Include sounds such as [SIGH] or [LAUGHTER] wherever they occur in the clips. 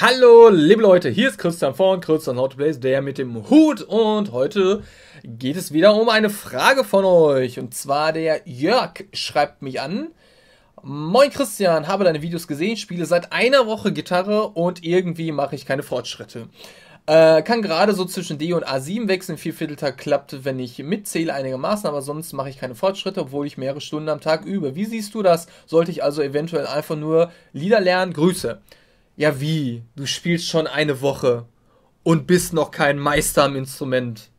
Hallo, liebe Leute, hier ist Christian von Christian How der mit dem Hut und heute geht es wieder um eine Frage von euch und zwar der Jörg schreibt mich an. Moin Christian, habe deine Videos gesehen, spiele seit einer Woche Gitarre und irgendwie mache ich keine Fortschritte. Äh, kann gerade so zwischen D und A7 wechseln, Vierviertelter klappt, wenn ich mitzähle einigermaßen, aber sonst mache ich keine Fortschritte, obwohl ich mehrere Stunden am Tag übe. Wie siehst du das? Sollte ich also eventuell einfach nur Lieder lernen? Grüße. Ja, wie? Du spielst schon eine Woche und bist noch kein Meister am Instrument.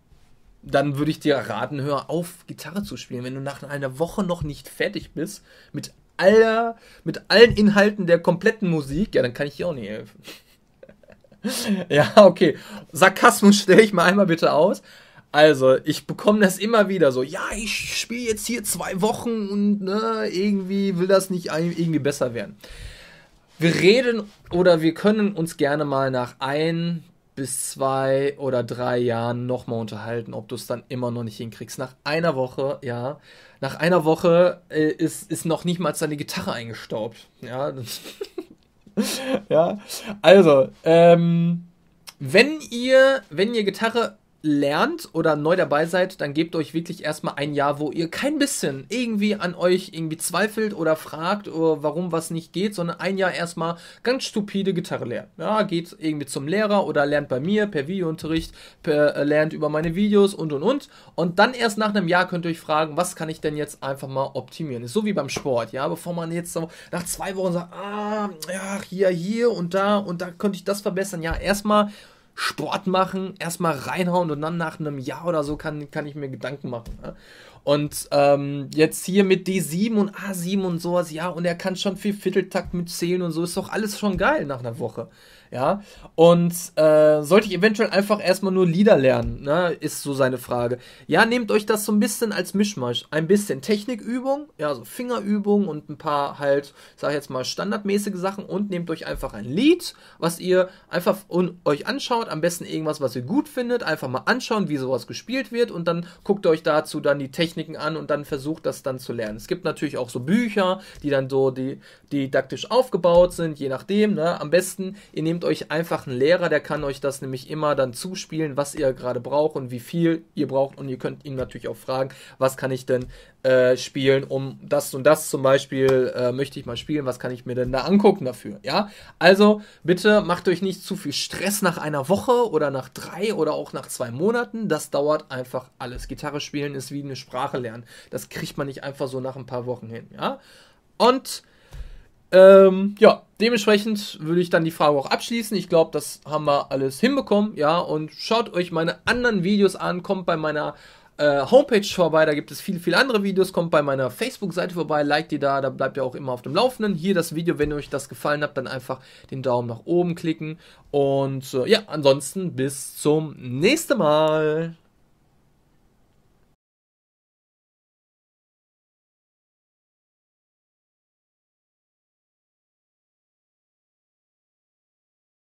Dann würde ich dir raten, hör auf, Gitarre zu spielen. Wenn du nach einer Woche noch nicht fertig bist mit aller, mit allen Inhalten der kompletten Musik, ja, dann kann ich dir auch nicht helfen. [LAUGHS] ja, okay. Sarkasmus [LAUGHS] stelle ich mal einmal bitte aus. Also, ich bekomme das immer wieder so, ja, ich spiele jetzt hier zwei Wochen und ne, irgendwie will das nicht irgendwie besser werden. Wir reden oder wir können uns gerne mal nach ein bis zwei oder drei Jahren nochmal unterhalten, ob du es dann immer noch nicht hinkriegst. Nach einer Woche, ja, nach einer Woche äh, ist, ist noch nicht mal deine Gitarre eingestaubt. Ja, [LAUGHS] ja. also, ähm, wenn ihr, wenn ihr Gitarre lernt oder neu dabei seid, dann gebt euch wirklich erstmal ein Jahr, wo ihr kein bisschen irgendwie an euch irgendwie zweifelt oder fragt, oder oh, warum was nicht geht, sondern ein Jahr erstmal ganz stupide Gitarre lernt. Ja, geht irgendwie zum Lehrer oder lernt bei mir per Videounterricht, per, äh, lernt über meine Videos und und und. Und dann erst nach einem Jahr könnt ihr euch fragen, was kann ich denn jetzt einfach mal optimieren? Ist so wie beim Sport, ja, bevor man jetzt so nach zwei Wochen sagt, ah, ja, hier, hier und da und da könnte ich das verbessern. Ja, erstmal Sport machen, erstmal reinhauen und dann nach einem Jahr oder so kann, kann ich mir Gedanken machen. Ne? Und ähm, jetzt hier mit D7 und A7 und sowas, ja, und er kann schon viel Vierteltakt mit zählen und so, ist doch alles schon geil nach einer Woche. Ja, und äh, sollte ich eventuell einfach erstmal nur Lieder lernen, ne? ist so seine Frage. Ja, nehmt euch das so ein bisschen als Mischmasch. Ein bisschen Technikübung, ja, so Fingerübung und ein paar halt, sag ich jetzt mal, standardmäßige Sachen und nehmt euch einfach ein Lied, was ihr einfach un euch anschaut, am besten irgendwas, was ihr gut findet, einfach mal anschauen, wie sowas gespielt wird und dann guckt euch dazu dann die Techniken an und dann versucht das dann zu lernen. Es gibt natürlich auch so Bücher, die dann so die, die didaktisch aufgebaut sind, je nachdem, ne? Am besten, ihr nehmt euch einfach einen Lehrer, der kann euch das nämlich immer dann zuspielen, was ihr gerade braucht und wie viel ihr braucht. Und ihr könnt ihn natürlich auch fragen, was kann ich denn äh, spielen, um das und das zum Beispiel äh, möchte ich mal spielen, was kann ich mir denn da angucken dafür? Ja, also bitte macht euch nicht zu viel Stress nach einer Woche oder nach drei oder auch nach zwei Monaten. Das dauert einfach alles. Gitarre spielen ist wie eine Sprache lernen. Das kriegt man nicht einfach so nach ein paar Wochen hin. Ja, und ähm, ja, dementsprechend würde ich dann die Frage auch abschließen. Ich glaube, das haben wir alles hinbekommen. Ja, und schaut euch meine anderen Videos an, kommt bei meiner äh, Homepage vorbei, da gibt es viele, viele andere Videos. Kommt bei meiner Facebook-Seite vorbei, liked die da, da bleibt ihr auch immer auf dem Laufenden. Hier das Video, wenn euch das gefallen hat, dann einfach den Daumen nach oben klicken. Und äh, ja, ansonsten bis zum nächsten Mal.